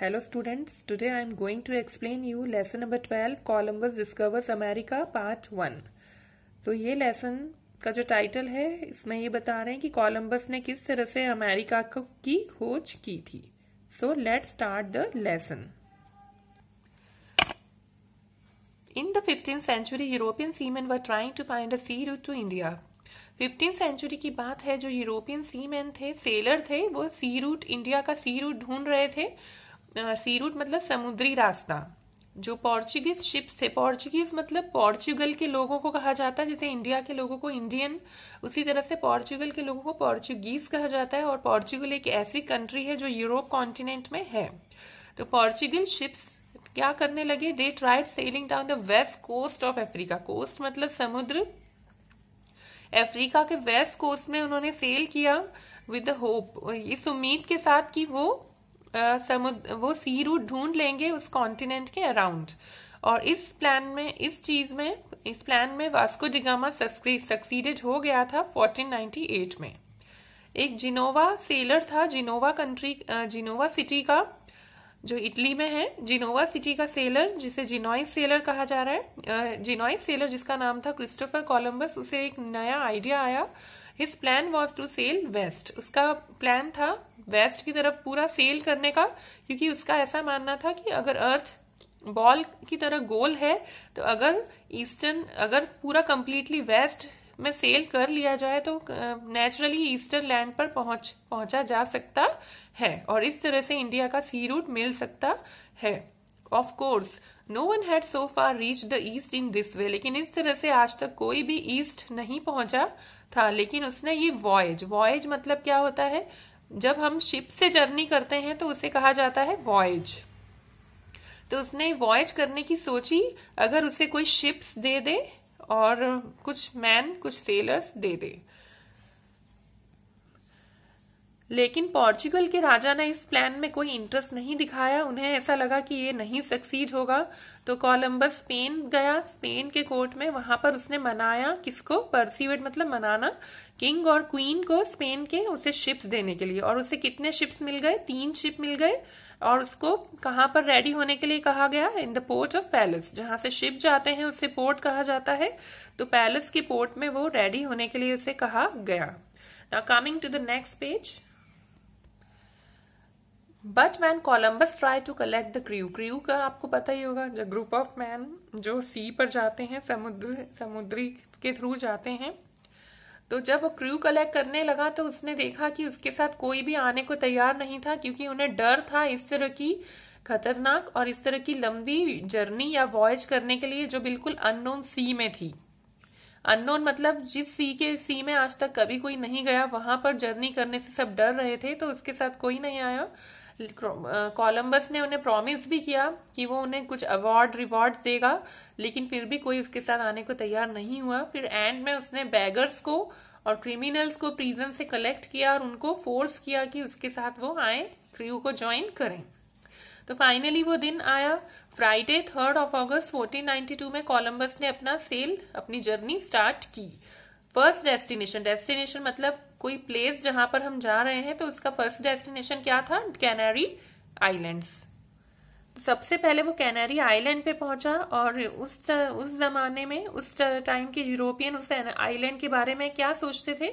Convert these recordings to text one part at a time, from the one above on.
Hello students today I am going to explain you lesson number twelve Columbus discovers America part one तो ये lesson का जो title है इसमें ये बता रहे हैं कि कॉलम्बस ने किस तरह से अमेरिका की खोज की थी so let start the lesson in the fifteen century European seamen were trying to find a sea route to India fifteen century की बात है जो यूरोपियन सीमेन थे सेलर थे वो सी रूट इंडिया का सी रूट ढूंढ रहे थे सी रूट मतलब समुद्री रास्ता जो पोर्चुगीज शिप्स थे पोर्चुगीज मतलब पोर्चुगल के लोगों को कहा जाता है जैसे इंडिया के लोगों को इंडियन उसी तरह से पोर्चुगल के लोगों को पोर्चुगीज कहा जाता है और पोर्चुगल एक ऐसी कंट्री है जो यूरोप कॉन्टिनेंट में है तो पोर्चुगल शिप्स क्या करने लगे they tried sailing down the west coast of Africa coast मतलब समुद्र अफ्रीका के वेस्ट कोस्ट में उन्होंने सेल किया विद होप इस उम्मीद के साथ कि वो समुद्र वो सी रूट ढूंढ लेंगे उस कॉन्टिनेंट के अराउंड और इस प्लान में इस चीज में इस प्लान में वास्को डिगामा सक्सीडेड हो गया था 1498 में एक जिनोवा सेलर था जिनोवा कंट्री जिनोवा सिटी का जो इटली में है जिनोवा सिटी का सेलर जिसे जिनोई सेलर कहा जा रहा है जिनोई सेलर जिसका नाम था क्रिस्टोफर कोलंबस उसे एक नया आइडिया आया his plan was to sail west उसका प्लान था वेस्ट की तरफ पूरा सेल करने का क्योंकि उसका ऐसा मानना था कि अगर अर्थ बॉल की तरह गोल है तो अगर ईस्टर्न अगर पूरा कंप्लीटली वेस्ट में सेल कर लिया जाए तो नेचुरली ईस्टर्न लैंड पर पहुंच पहुंचा जा सकता है और इस तरह से इंडिया का सी रूट मिल सकता है of course no one had so far reach the east in this way लेकिन इस तरह से आज तक कोई भी ईस्ट नहीं पहुंचा था लेकिन उसने ये वॉयज वॉयज मतलब क्या होता है जब हम शिप से जर्नी करते हैं तो उसे कहा जाता है वॉयज तो उसने वॉयज करने की सोची अगर उसे कोई शिप्स दे दे और कुछ मैन कुछ सेलर्स दे दे लेकिन पोर्चुगल के राजा ने इस प्लान में कोई इंटरेस्ट नहीं दिखाया उन्हें ऐसा लगा कि ये नहीं सक्सीड होगा तो कोलंबस स्पेन गया स्पेन के कोर्ट में वहां पर उसने मनाया किसको परसिवेट मतलब मनाना किंग और क्वीन को स्पेन के उसे शिप्स देने के लिए और उसे कितने शिप्स मिल गए तीन शिप मिल गए और उसको कहाँ पर रेडी होने के लिए कहा गया in the port of palace जहां से शिप जाते हैं उसे पोर्ट कहा जाता है तो पैलेस के पोर्ट में वो रेडी होने के लिए उसे कहा गया now coming to the next page but when Columbus try to collect the crew crew का आपको पता ही होगा जो ग्रुप ऑफ मैन जो सी पर जाते हैं समुद्र समुद्री के थ्रू जाते हैं तो जब वो क्रू कलेक्ट करने लगा तो उसने देखा कि उसके साथ कोई भी आने को तैयार नहीं था क्योंकि उन्हें डर था इस तरह की खतरनाक और इस तरह की लंबी जर्नी या वॉयज करने के लिए जो बिल्कुल अननोन सी में थी अननोन मतलब जिस सी के सी में आज तक कभी कोई नहीं गया वहां पर जर्नी करने से सब डर रहे थे तो उसके साथ कोई नहीं आया कोलम्बस uh, ने उन्हें प्रॉमिस भी किया कि वो उन्हें कुछ अवार्ड रिवॉर्ड देगा लेकिन फिर भी कोई उसके साथ आने को तैयार नहीं हुआ फिर एंड में उसने बैगर्स को और क्रिमिनल्स को प्रिजन से कलेक्ट किया और उनको फोर्स किया कि उसके साथ वो आए क्रू को ज्वाइन करें तो फाइनली वो दिन आया फ्राइडे थर्ड ऑफ अगस्त 1492 में कोलंबस ने अपना सेल अपनी जर्नी स्टार्ट की फर्स्ट डेस्टिनेशन डेस्टिनेशन मतलब कोई प्लेस जहां पर हम जा रहे हैं तो उसका फर्स्ट डेस्टिनेशन क्या था कैनरी आइलैंड्स तो सबसे पहले वो कैनरी आइलैंड पे पहुंचा और उस उस जमाने में उस टाइम के यूरोपियन उस आइलैंड के बारे में क्या सोचते थे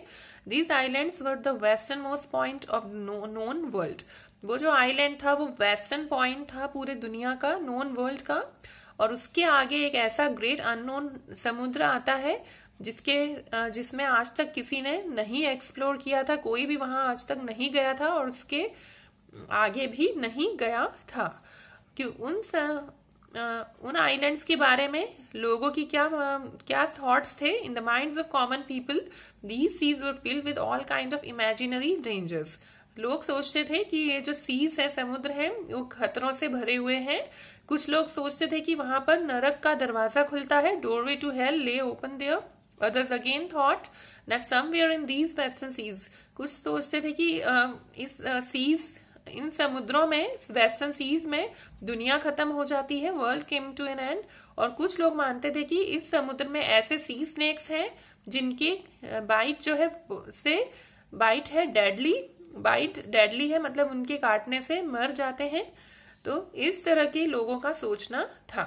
these island were the western most point of known world वो जो आइलैंड था वो वेस्टर्न पॉइंट था पूरे दुनिया का नोन वर्ल्ड का और उसके आगे एक ऐसा ग्रेट अननोन समुद्र आता है जिसके जिसमें आज तक किसी ने नहीं एक्सप्लोर किया था कोई भी वहां आज तक नहीं गया था और उसके आगे भी नहीं गया था कि उन स, उन आइलैंड्स के बारे में लोगों की क्या क्या थॉट्स थे in the minds of common people these seas were fill with all kind of imaginary dangers लोग सोचते थे कि ये जो सीज है समुद्र है वो खतरों से भरे हुए हैं कुछ लोग सोचते थे कि वहां पर नरक का दरवाजा खुलता है doorway to hell lay open there Others again thought that somewhere in these western seas कुछ सोचते थे कि इस सीज इन समुद्रों में वेस्टर्न सीज में दुनिया खत्म हो जाती है world came to an end और कुछ लोग मानते थे कि इस समुद्र में ऐसे सी स्नेक्स हैं जिनके बाइट जो है से बाइट है डेडली बाइट डेडली है मतलब उनके काटने से मर जाते हैं तो इस तरह के लोगों का सोचना था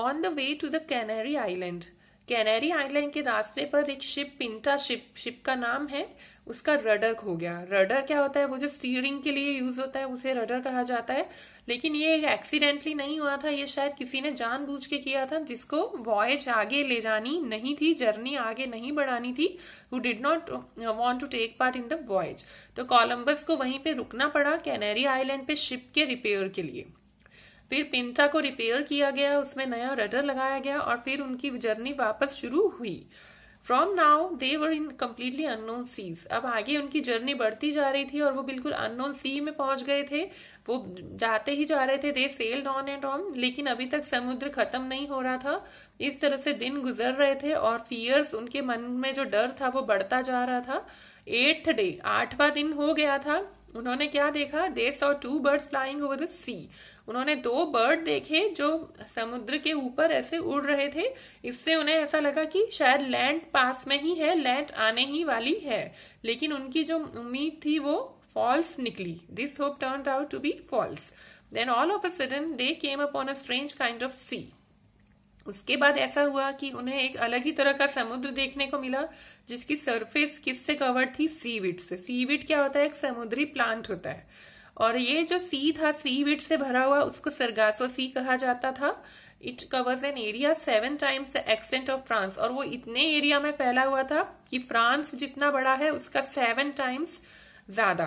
on the way to the Canary island Canary island के रास्ते पर एक शिप पिंटा शिप शिप का नाम है उसका रडर खो गया रडर क्या होता है वो जो स्टीयरिंग के लिए यूज होता है उसे रडर कहा जाता है लेकिन ये एक्सीडेंटली नहीं हुआ था ये शायद किसी ने जानबूझ के किया था जिसको वॉयज आगे ले जानी नहीं थी जर्नी आगे नहीं बढ़ानी थी वो did not want to take part in the voyage तो कोलम्बस को वहीं पे रुकना पड़ा कैनरी आइलैंड पे शिप के रिपेयर के लिए फिर पिंटा को रिपेयर किया गया उसमें नया रडर लगाया गया और फिर उनकी जर्नी वापस शुरू हुई from now they were in completely unknown seas अब आगे उनकी जर्नी बढ़ती जा रही थी और वो बिल्कुल अननोन सी में पहुंच गए थे वो जाते ही जा रहे थे they sailed on and on लेकिन अभी तक समुद्र खत्म नहीं हो रहा था इस तरह से दिन गुजर रहे थे और फियर्स उनके मन में जो डर था वो बढ़ता जा रहा था एट्थ डे आठवा दिन हो गया था उन्होंने क्या देखा they saw two birds flying over the sea उन्होंने दो बर्ड देखे जो समुद्र के ऊपर ऐसे उड़ रहे थे इससे उन्हें ऐसा लगा कि शायद लैंड पास में ही है लैंड आने ही वाली है लेकिन उनकी जो उम्मीद थी वो फॉल्स निकली this hope turn out to be false then all of a sudden they came upon a strange kind of sea उसके बाद ऐसा हुआ कि उन्हें एक अलग ही तरह का समुद्र देखने को मिला जिसकी सरफेस किससे कवर्ड थी सीविड से सीविड क्या होता है एक समुद्री प्लांट होता है और ये जो सी था सी विड से भरा हुआ उसको सरगासो सी कहा जाता था it covers an area seven times the extent of France और वो इतने एरिया में फैला हुआ था कि फ्रांस जितना बड़ा है उसका सेवन टाइम्स ज्यादा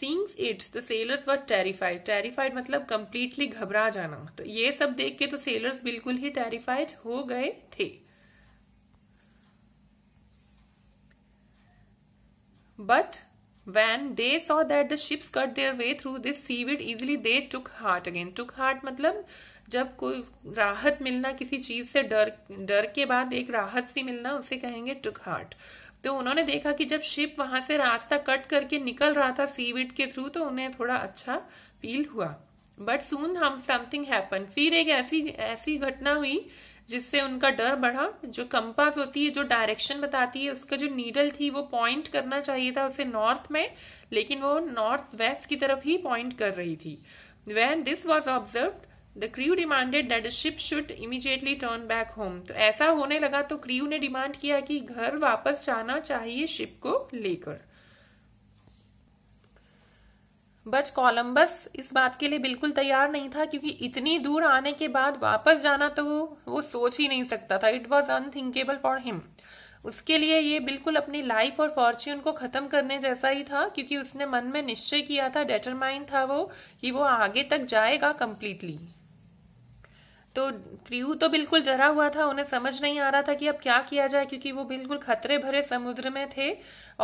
seeing it the sailors were terrified terrified मतलब कंप्लीटली घबरा जाना तो ये सब देख के तो सेलर्स बिल्कुल ही टेरिफाइड हो गए थे but When they saw that the ships cut their way through this seaweed easily, they took heart again. Took heart मतलब जब कोई राहत मिलना किसी चीज से डर डर के बाद एक राहत सी मिलना उसे कहेंगे took heart तो उन्होंने देखा कि जब शिप वहां से रास्ता कट करके निकल रहा था सीविड के थ्रू तो उन्हें थोड़ा अच्छा फील हुआ बट सून हम समथिंग हैपन फिर एक ऐसी ऐसी घटना हुई जिससे उनका डर बढ़ा जो कंपास होती है जो डायरेक्शन बताती है उसका जो नीडल थी वो पॉइंट करना चाहिए था उसे नॉर्थ में लेकिन वो नॉर्थ वेस्ट की तरफ ही पॉइंट कर रही थी when this was observe the crew demanded that ship should immediately turn back home तो ऐसा होने लगा तो क्रू ने डिमांड किया कि घर वापस जाना चाहिए शिप को लेकर बच कोलम्बस इस बात के लिए बिल्कुल तैयार नहीं था क्योंकि इतनी दूर आने के बाद वापस जाना तो वो सोच ही नहीं सकता था it was unthinkable for him उसके लिए ये बिल्कुल अपनी लाइफ और फॉर्च्यून को खत्म करने जैसा ही था क्योंकि उसने मन में निश्चय किया था डेटरमाइंड था वो कि वो आगे तक जाएगा कम्प्लीटली तो क्रियू तो बिल्कुल जरा हुआ था उन्हें समझ नहीं आ रहा था कि अब क्या किया जाए क्योंकि वो बिल्कुल खतरे भरे समुद्र में थे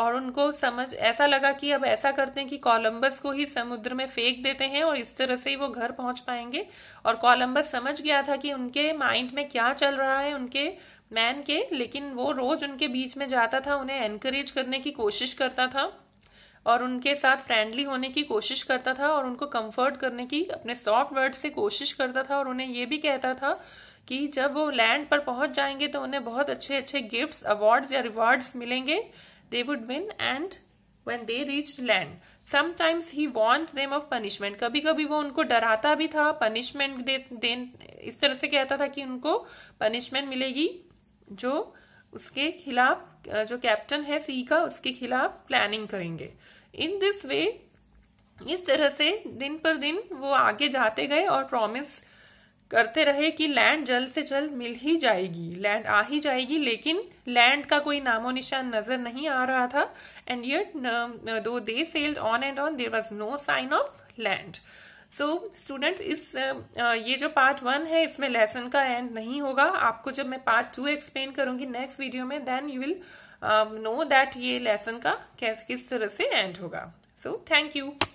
और उनको समझ ऐसा लगा कि अब ऐसा करते हैं कि कोलंबस को ही समुद्र में फेंक देते हैं और इस तरह से ही वो घर पहुंच पाएंगे और कोलंबस समझ गया था कि उनके माइंड में क्या चल रहा है उनके मैन के लेकिन वो रोज उनके बीच में जाता था उन्हें एनकरेज करने की कोशिश करता था और उनके साथ फ्रेंडली होने की कोशिश करता था और उनको कंफर्ट करने की अपने सॉफ्ट वर्ड से कोशिश करता था और उन्हें ये भी कहता था कि जब वो लैंड पर पहुंच जाएंगे तो उन्हें बहुत अच्छे अच्छे गिफ्ट्स अवार्ड्स या रिवार्ड्स मिलेंगे they would win and when they reach land sometimes he want them of punishment कभी कभी वो उनको डराता भी था पनिशमेंट दे, दे इस तरह से कहता था कि उनको पनिशमेंट मिलेगी जो उसके खिलाफ जो कैप्टन है सी का उसके खिलाफ प्लानिंग करेंगे इन दिस वे इस तरह से दिन पर दिन वो आगे जाते गए और प्रॉमिस करते रहे कि लैंड जल्द से जल्द मिल ही जाएगी लैंड आ ही जाएगी लेकिन लैंड का कोई नामो निशान नजर नहीं आ रहा था and yet though they sailed on and on there was no sign of land so student इस ये जो पार्ट वन है इसमें लेसन का एंड नहीं होगा आपको जब मैं पार्ट टू एक्सप्लेन करूंगी नेक्स्ट वीडियो में then you will know that ये लेसन का किस तरह से एंड होगा सो थैंक यू